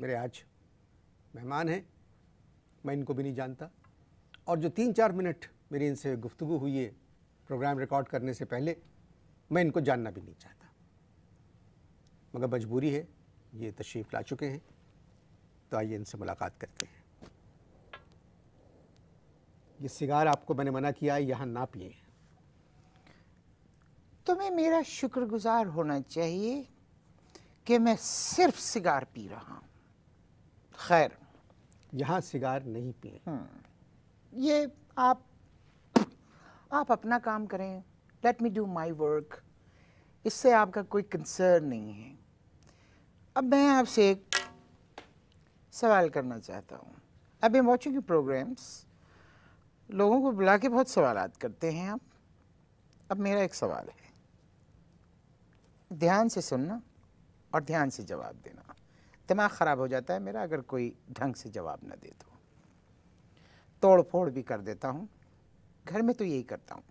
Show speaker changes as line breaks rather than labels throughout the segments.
मेरे आज मेहमान हैं मैं इनको भी नहीं जानता और जो तीन चार मिनट मेरी इनसे गुफ्तु हुई है प्रोग्राम रिकॉर्ड करने से पहले मैं इनको जानना भी नहीं चाहता मगर मजबूरी है ये तशरीफ़ ला चुके हैं तो आइए इनसे मुलाकात करते हैं ये सिगार आपको मैंने मना किया है यहाँ ना पिए तुम्हें
मेरा शुक्रगुजार होना चाहिए कि मैं सिर्फ सिगार पी रहा हूँ
खैर यहाँ सिगार नहीं पिए हम्म।
ये आप आप अपना काम करें let me do my work इससे आपका कोई कंसर्न नहीं है अब मैं आपसे एक सवाल करना चाहता हूँ अब ये वॉचिंग यू प्रोग्राम्स लोगों को बुला के बहुत सवाल करते हैं आप अब मेरा एक सवाल है ध्यान से सुनना और ध्यान से जवाब देना दिमाग ख़राब हो जाता है मेरा अगर कोई ढंग से जवाब ना दे तो तोड़ फोड़ भी कर देता हूँ घर में तो यही करता हूँ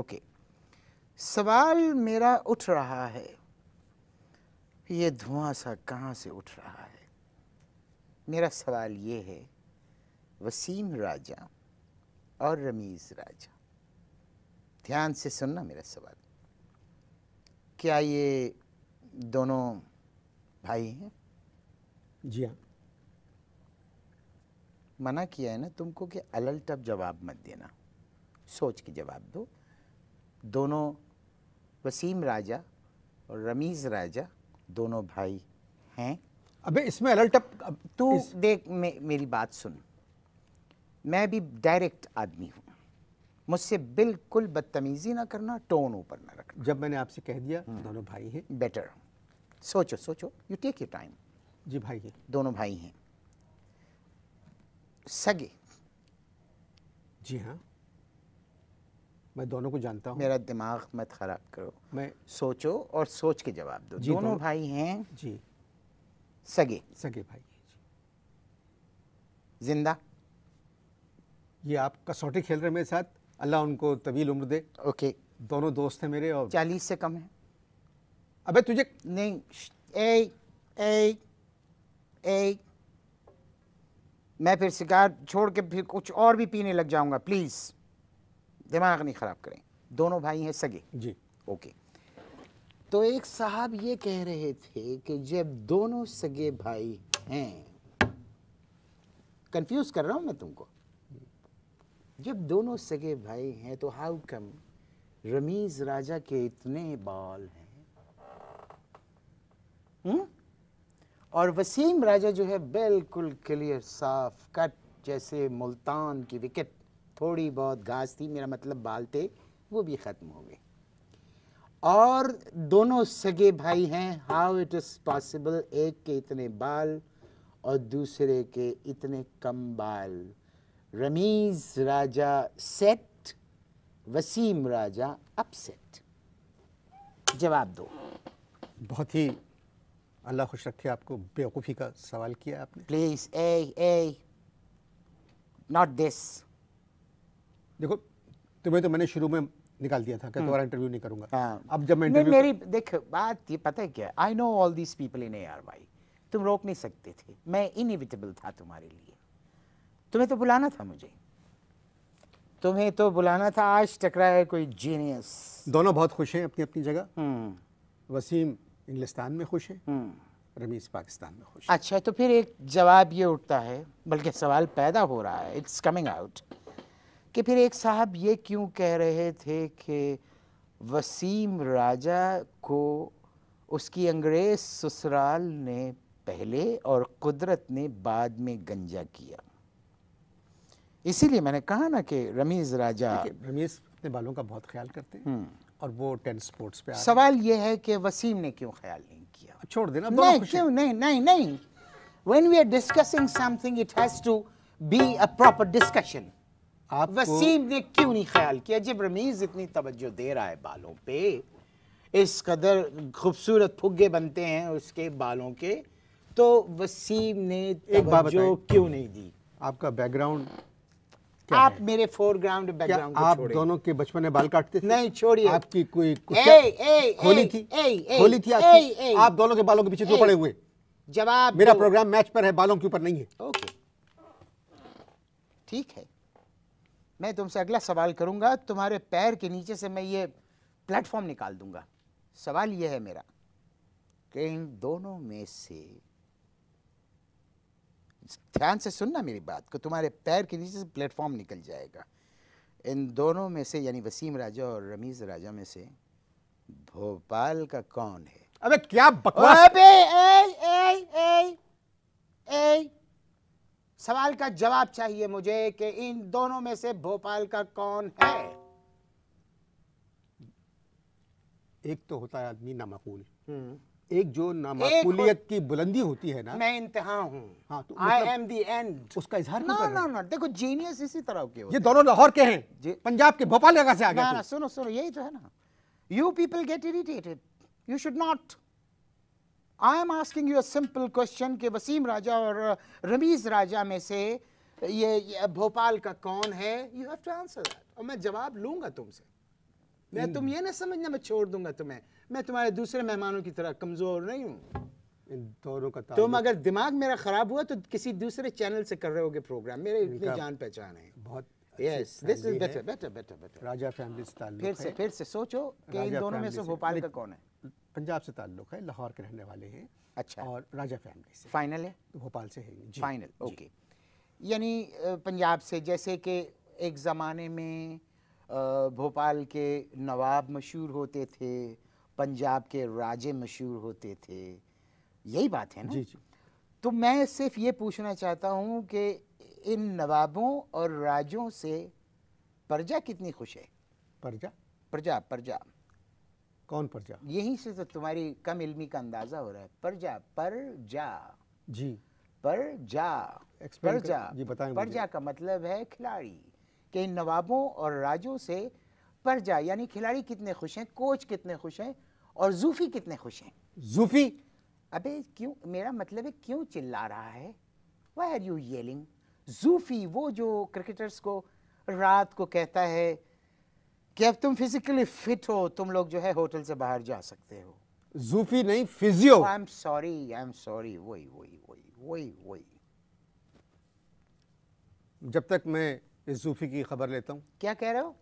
ओके सवाल मेरा उठ रहा है ये धुआं सा कहाँ से उठ रहा है मेरा सवाल ये है वसीम राजा और रमीज़ राजा ध्यान से सुनना मेरा सवाल क्या ये दोनों भाई हैं जी हाँ मना किया है ना तुमको कि अलल टप जवाब मत देना सोच के जवाब दो दोनों वसीम राजा और रमीज़ राजा दोनों भाई हैं अबे इसमें अलल टप तू इस... देख मे, मेरी बात सुन मैं भी डायरेक्ट आदमी हूँ मुझसे बिल्कुल बदतमीज़ी ना करना टोन ऊपर ना रखना जब मैंने आपसे कह दिया हम्म। दोनों भाई हैं बेटर सोचो सोचो यू टेक यू टाइम जी भाई है दोनों भाई हैं सगे जी हाँ मैं दोनों को जानता हूँ मेरा दिमाग मत ख़राब करो मैं सोचो और सोच के जवाब दो जी दोनों भाई हैं जी सगे
सगे भाई जिंदा ये आप कसौटी खेल रहे मेरे साथ अल्लाह उनको तवील उम्र दे ओके दोनों दोस्त हैं मेरे और चालीस से कम है अबे तुझे नहीं ए ए
ए मैं फिर शिकार छोड़ के फिर कुछ और भी पीने लग जाऊंगा प्लीज़ दिमाग नहीं ख़राब करें दोनों भाई हैं सगे जी ओके तो एक साहब ये कह रहे थे कि जब दोनों सगे भाई हैं कंफ्यूज कर रहा हूं मैं तुमको जब दोनों सगे भाई हैं तो हाउ कम रमीज राजा के इतने बाल हैं हुँ? हम्म? और वसीम राजा जो है बिल्कुल क्लियर साफ कट जैसे मुल्तान की विकेट थोड़ी बहुत घास थी मेरा मतलब बाल थे वो भी ख़त्म हो गए और दोनों सगे भाई हैं हाउ इट इज़ पॉसिबल एक के इतने बाल और दूसरे के इतने कम बाल रमीज़ राजा सेट वसीम राजा अपसेट जवाब दो बहुत ही अल्लाह खुश रखे आपको बेवकूफ़ी का
सवाल किया आपने please A A not this देखो तुम्हें तो मैंने शुरू में निकाल दिया था कि दोबारा हम्म। इंटरव्यू नहीं करूंगा हाँ। अब जब मैं इंटरव्यू मेरी
देख बात ये पता है क्या I know all these people in A भाई तुम रोक नहीं सकते थे मैं इनविटेबल था तुम्हारे लिए तुम्हें तो बुलाना था मुझे तुम्हें तो बुलाना था आज टकराया कोई जीनियस
दोनों बहुत खुश हैं अपनी अपनी जगह हम्म। वसीम इंग्लिस्तान में खुश है हम्म। रमीज़ पाकिस्तान में खुश
अच्छा तो फिर एक जवाब ये उठता है बल्कि सवाल पैदा हो रहा है इट्स कमिंग आउट कि फिर एक साहब ये क्यों कह रहे थे कि वसीम राजा को उसकी अंग्रेज़ ससुराल ने पहले और कुदरत ने बाद में गंजा किया इसीलिए मैंने कहा ना कि रमीज़ राजा
रमीज़ अपने बालों का बहुत ख्याल करते हैं हम्म। और वो टेन स्पोर्ट्स
पे सवाल ये है कि वसीम ने क्यों ख्याल नहीं किया छोड़ देना नहीं क्यों नहीं नहीं नहीं when we are discussing something it has to be a proper discussion आप वसीम ने क्यों नहीं ख्याल किया जब रमीज इतनी तवज्जो दे रहा है बालों पे इस कदर खूबसूरत फुग्गे बनते हैं उसके बालों के तो
वसीम ने एक बात क्यों नहीं दी आपका बैकग्राउंड आप
मेरे फोरग्राउंड बैकग्राउंड आप दोनों
के बचपन में बाल काटते थे नहीं छोड़िए आपकी कोई
होली थी होली थी आप दोनों
के बालों के पीछे क्यों पड़े हुए
जवाब मेरा प्रोग्राम
मैच पर है बालों के ऊपर नहीं है ओके ठीक है
मैं तुमसे अगला सवाल करूंगा तुम्हारे पैर के नीचे से मैं ये प्लेटफॉर्म निकाल दूंगा सवाल यह है मेरा कि इन दोनों में से ध्यान से सुनना मेरी बात को तुम्हारे पैर के नीचे से प्लेटफॉर्म निकल जाएगा इन दोनों में से यानी वसीम राजा और रमीज राजा में से भोपाल का कौन है अबे क्या बकवास अबे ए, ए, ए, ए, सवाल का जवाब चाहिए मुझे कि इन दोनों में से भोपाल का कौन है
एक तो होता है आदमी नामाकूल हम्म। एक जो नामाकूलियत की बुलंदी होती है ना मैं
इंतहा हूँ आई एम दी एंड उसका इजहार ना, ना, ना, ना, देखो जीनियस इसी तरह के ये दोनों लाहौर
के हैं पंजाब के भोपाल जगह से आ गया ना, तो। ना,
सुनो सुनो यही तो है ना you people get irritated you should not I am asking you a simple question के वसीम राजा और रमीज राजा में से ये, ये भोपाल का कौन है यू हैव टू आंसर और मैं जवाब लूंगा तुमसे मैं hmm. तुम ये ना समझना मैं छोड़ दूंगा तुम्हें मैं तुम्हारे दूसरे मेहमानों की तरह कमज़ोर नहीं हूँ
इन दोनों का तुम अगर
दिमाग मेरा ख़राब हुआ तो किसी दूसरे चैनल से कर रहे हो प्रोग्राम मेरे इतनी जान पहचान है बहुत yes this is better better
better better Raja family से ताल्लुक फिर से फिर से सोचो कि इन दोनों में से भोपाल का कौन है पंजाब से ताल्लुक है लाहौर के रहने वाले हैं अच्छा और राजा फैमिली से फाइनल है भोपाल से है फाइनल ओके
यानी पंजाब से जैसे कि एक ज़माने में भोपाल के नवाब मशहूर होते थे पंजाब के राजे मशहूर होते थे यही बात है ना जी जी तो मैं सिर्फ ये पूछना चाहता हूँ कि इन नवाबों और राजों से प्रजा कितनी खुश है प्रजा प्रजा प्रजा कौन प्रजा यहीं से तो तुम्हारी कम इल्मी का अंदाज़ा हो रहा है प्रजा जा जी प्रजा प्रजा जी बताएं प्रजा का मतलब है खिलाड़ी कि इन नवाबों और राजों से प्रजा यानी खिलाड़ी कितने खुश हैं कोच कितने खुश हैं और जूफी कितने खुश हैं जूफी अबे क्यों मेरा मतलब है क्यों चिल्ला रहा है वाई आर यू येलिंग जूफी वो जो क्रिकेटर्स को रात को कहता है कि अब तुम फिजिकली फिट हो तुम लोग जो है होटल से बाहर जा सकते
हो जूफी नहीं physio I am
sorry I am sorry वही वही वही
वही वही जब तक मैं इस जूफी की खबर लेता हूँ
क्या कह रहे हो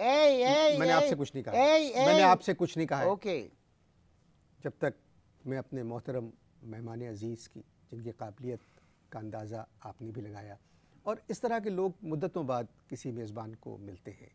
मैंने आपसे कुछ नहीं कहा एय, एय, मैंने आपसे कुछ नहीं कहा
ओके जब तक मैं अपने मोहतरम मेहमान अजीज़ की जिनकी काबिलियत का अंदाज़ा आपने भी लगाया और इस तरह के लोग मुद्दतों बाद किसी मेज़बान को मिलते हैं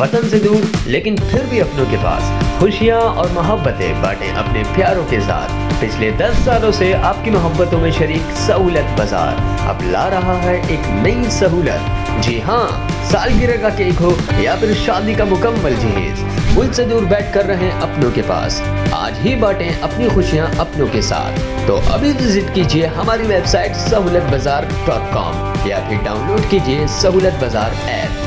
वतन से दूर लेकिन फिर भी अपनों के पास खुशियाँ और मोहब्बतें बांटे अपने प्यारों के साथ पिछले 10 सालों से आपकी मोहब्बतों में शरीक सहूलत बाजार अब ला रहा है एक नई सहूलत जी हाँ सालगिरह का केक हो या फिर शादी का मुकम्मल जहेज से दूर बैठ कर रहे अपनों के पास आज ही बांटें अपनी खुशियाँ अपनों के साथ तो अभी विजिट कीजिए हमारी वेबसाइट सहूलत बाजार डॉट कॉम या फिर डाउनलोड कीजिए सहूलत बाजार ऐप